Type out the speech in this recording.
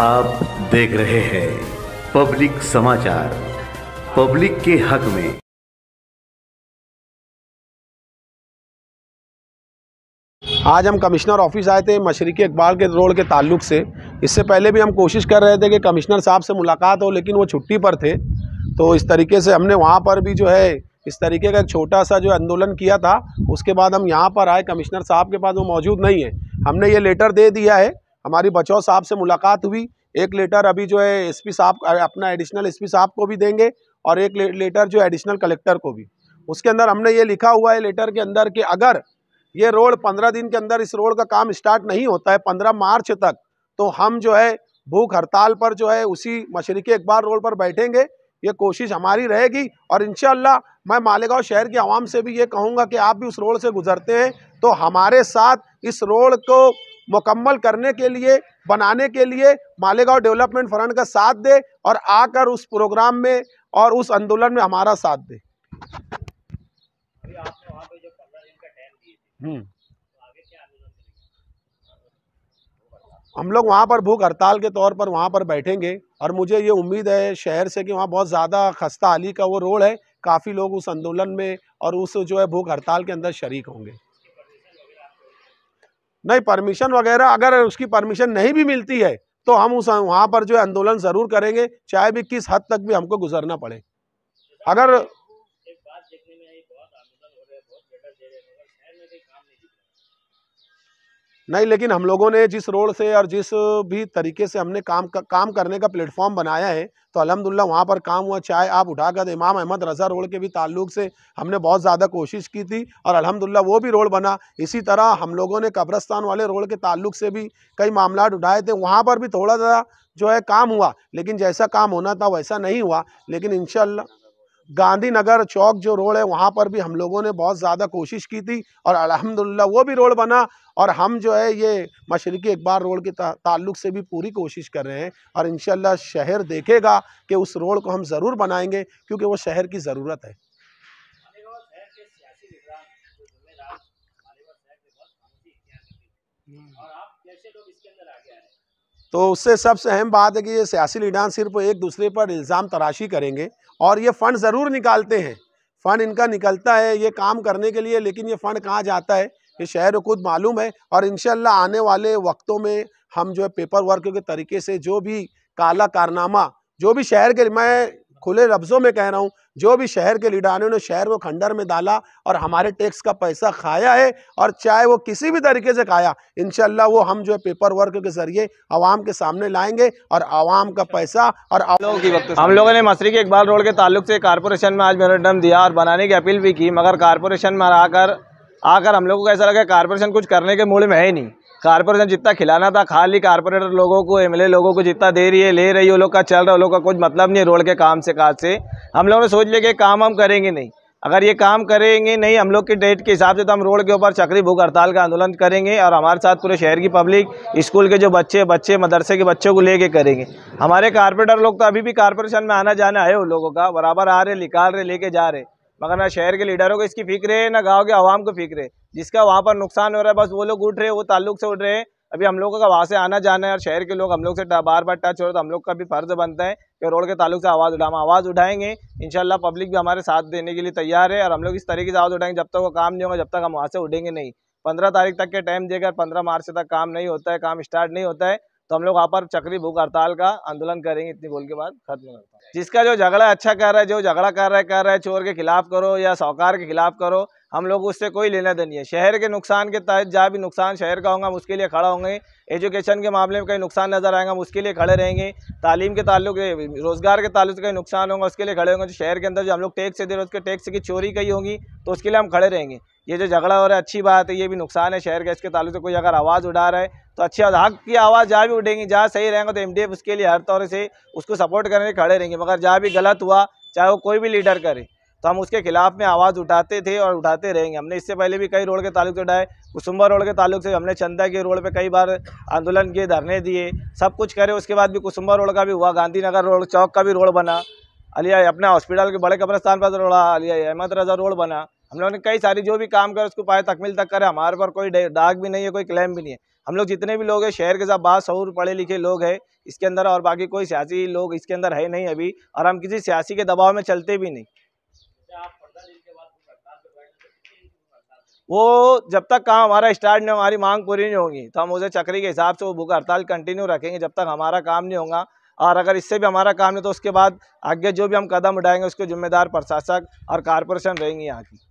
आप देख रहे हैं पब्लिक समाचार पब्लिक के हक में आज हम कमिश्नर ऑफिस आए थे मशरक़ी अखबार के रोड के ताल्लुक से इससे पहले भी हम कोशिश कर रहे थे कि कमिश्नर साहब से मुलाकात हो लेकिन वो छुट्टी पर थे तो इस तरीके से हमने वहाँ पर भी जो है इस तरीके का एक छोटा सा जो आंदोलन किया था उसके बाद हम यहाँ पर आए कमिश्नर साहब के पास वो मौजूद नहीं है हमने ये लेटर दे दिया है हमारी बचाव साहब से मुलाकात हुई एक लेटर अभी जो है एसपी साहब अपना एडिशनल एसपी साहब को भी देंगे और एक लेटर जो एडिशनल कलेक्टर को भी उसके अंदर हमने ये लिखा हुआ है लेटर के अंदर कि अगर ये रोड पंद्रह दिन के अंदर इस रोड का काम स्टार्ट नहीं होता है पंद्रह मार्च तक तो हम जो है भूख हड़ताल पर जो है उसी मशरक़ी अखबार रोड पर बैठेंगे ये कोशिश हमारी रहेगी और इन मैं मालेगांव शहर के आवाम से भी ये कहूँगा कि आप भी उस रोड से गुजरते हैं तो हमारे साथ इस रोड को मुकम्मल करने के लिए बनाने के लिए मालेगांव डेवलपमेंट फ्रंट का साथ दे और आकर उस प्रोग्राम में और उस आंदोलन में हमारा साथ दे हम्म। हम लोग वहाँ पर भूख हड़ताल के तौर पर वहाँ पर बैठेंगे और मुझे ये उम्मीद है शहर से कि वहाँ बहुत ज़्यादा खस्ता अली का वो रोड है काफ़ी लोग उस आंदोलन में और उस जो है भूख हड़ताल के अंदर शरीक होंगे नहीं परमिशन वगैरह अगर उसकी परमिशन नहीं भी मिलती है तो हम उस वहाँ पर जो है आंदोलन ज़रूर करेंगे चाहे भी किस हद तक भी हमको गुजरना पड़े अगर नहीं लेकिन हम लोगों ने जिस रोड से और जिस भी तरीके से हमने काम का, काम करने का प्लेटफॉर्म बनाया है तो अलहमदिल्ला वहाँ पर काम हुआ चाहे आप उठाकर तो इमाम अहमद रज़ा रोड के भी ताल्लुक से हमने बहुत ज़्यादा कोशिश की थी और अलहमदिल्ला वो भी रोड बना इसी तरह हम लोगों ने कब्रस्तान वाले रोड के ताल्लुक से भी कई मामला उठाए थे वहाँ पर भी थोड़ा सा जो है काम हुआ लेकिन जैसा काम होना था वैसा नहीं हुआ लेकिन इनशाला गांधीनगर चौक जो रोड है वहाँ पर भी हम लोगों ने बहुत ज़्यादा कोशिश की थी और अल्हम्दुलिल्लाह वो भी रोड बना और हम जो है ये मशरक़ी अखबार रोड के ताल्लुक से भी पूरी कोशिश कर रहे हैं और इन शहर देखेगा कि उस रोड को हम ज़रूर बनाएंगे क्योंकि वो शहर की ज़रूरत है तो उससे सबसे अहम बात है कि ये सियासी लीडर सिर्फ एक दूसरे पर इल्ज़ाम तराशी करेंगे और ये फ़ंड ज़रूर निकालते हैं फ़ंड इनका निकलता है ये काम करने के लिए लेकिन ये फ़ंड कहाँ जाता है ये शहर को खुद मालूम है और इन आने वाले वक्तों में हम जो है पेपर वर्क के तरीके से जो भी काला कारनामा जो भी शहर के मैं खुले लफ्ज़ों में कह रहा हूँ जो भी शहर के लीडरों ने शहर को खंडर में डाला और हमारे टैक्स का पैसा खाया है और चाहे वो किसी भी तरीके से खाया इन वो हम जो है पेपर वर्क के ज़रिए आवाम के सामने लाएंगे और आवाम का पैसा और हम लोगों ने मसरी के इकबाल रोड के ताल्लुक से कारपोरेशन में आज मेरा दिया और बनाने की अपील भी की मगर कारपोरेशन में आकर आकर हम लोगों को ऐसा लगा कारपोरेशन कुछ करने के मूड में है ही नहीं कारपोरेशन जितना खिलाना था खाली कारपोरेटर लोगों को एमएलए लोगों को जितना दे रही है ले रही है लोग का चल रहा है लोग का कुछ मतलब नहीं रोड के काम से काज से हम लोगों ने सोच लिया कि काम हम करेंगे नहीं अगर ये काम करेंगे नहीं हम लोग की डेट के हिसाब से तो हम रोड के ऊपर चक्री भूख हड़ताल का आंदोलन करेंगे और हमारे साथ पूरे शहर की पब्लिक स्कूल के जो बच्चे बच्चे मदरसे के बच्चों को लेके करेंगे हमारे कारपोरेटर लोग तो अभी भी कारपोरेशन में आना जाना है उन लोगों का बराबर आ रहे निकाल रहे लेके जा रहे मगर ना शहर के लीडरों को इसकी फिक्र है ना गाँव के आवाम को फिक्र है जिसका वहाँ पर नुकसान हो रहा है बस वो लोग उठ रहे हैं वो ताल्लुक से उठ रहे हैं अभी हम लोगों का वहाँ से आना जाना है और शहर के लोग हम लोग से बार बार टच हो रहे तो हम लोग का भी फर्ज बनता है कि रोड के ताल्लुक से आवाज़ उठा हम आवाज़ उठाएंगे इंशाल्लाह पब्लिक भी हमारे साथ देने के लिए तैयार है और हम लोग इस तरीके से आवाज़ उठाएंगे जब तक वो काम नहीं होगा जब तक हम वहाँ से उठेंगे नहीं पंद्रह तारीख तक के टाइम देकर पंद्रह मार्च तक काम नहीं होता है काम स्टार्ट नहीं होता है तो हम लोग वहाँ पर चक्री भूख हड़ताल का आंदोलन करेंगे इतनी बोल के बाद खत्म करता जिसका जो झगड़ा अच्छा कर रहा है जो झगड़ा कर रहा है कर रहा है चोर के खिलाफ करो या सौकार के खिलाफ करो हम लोग उससे कोई लेना देना है शहर के नुकसान के तहत जहाँ भी नुकसान शहर का होगा हम उसके लिए खड़ा होंगे एजुकेशन के मामले में कहीं नुकसान नज़र आएगा हम उसके लिए खड़े रहेंगे तालीम के तल्लु रोज़गार के ताल्लुक से कहीं नुकसान होगा उसके लिए खड़े होंगे जो शहर के अंदर जो हम लोग टैक्स दे रहे उसके टैक्स की चोरी कही होगी तो उसके लिए हम खड़े रहेंगे ये जो झगड़ा हो रहा है अच्छी बात है ये भी नुकसान है शहर का इसके तालु से कोई अगर आवाज़ उठा रहा है तो अच्छी हक की आवाज़ जहाँ भी उठेंगी जहाँ सही रहेंगे तो एम उसके लिए हर तौर से उसको सपोर्ट करने खड़े रहेंगे मगर जहाँ भी गलत हुआ चाहे वो कोई भी लीडर करे तो हम उसके खिलाफ में आवाज़ उठाते थे और उठाते रहेंगे हमने इससे पहले भी कई रोड के तालुक से उठाए कुसुम्बा रोड के तालुक से हमने चंदा के रोड पे कई बार आंदोलन किए धरने दिए सब कुछ करे उसके बाद भी कुसुम्बा रोड का भी हुआ गांधीनगर रोड चौक का भी रोड बना अलिया अपना हॉस्पिटल के बड़े कब्रस्तान पर रोड अलिया अहमद रजा रोड बना हम लोगों ने कई सारी जो भी काम करे उसको पाए तकमील तक करे हमारे पर कोई डाक भी नहीं है कोई क्लेम भी नहीं है हम लोग जितने भी लोग हैं शहर के साथ बाद शहूर पढ़े लिखे लोग हैं इसके अंदर और बाकी कोई सियासी लोग इसके अंदर है नहीं अभी और हम किसी सियासी के दबाव में चलते भी नहीं तो वो जब तक काम हमारा स्टार्ट नहीं हमारी मांग पूरी नहीं होगी तो हम उसे चक्री के हिसाब से वो भूख हड़ताल कंटिन्यू रखेंगे जब तक हमारा काम नहीं होगा और अगर इससे भी हमारा काम नहीं तो उसके बाद आगे जो भी हम कदम उठाएंगे उसके जिम्मेदार प्रशासक और कारपोरेशन रहेंगी यहाँ की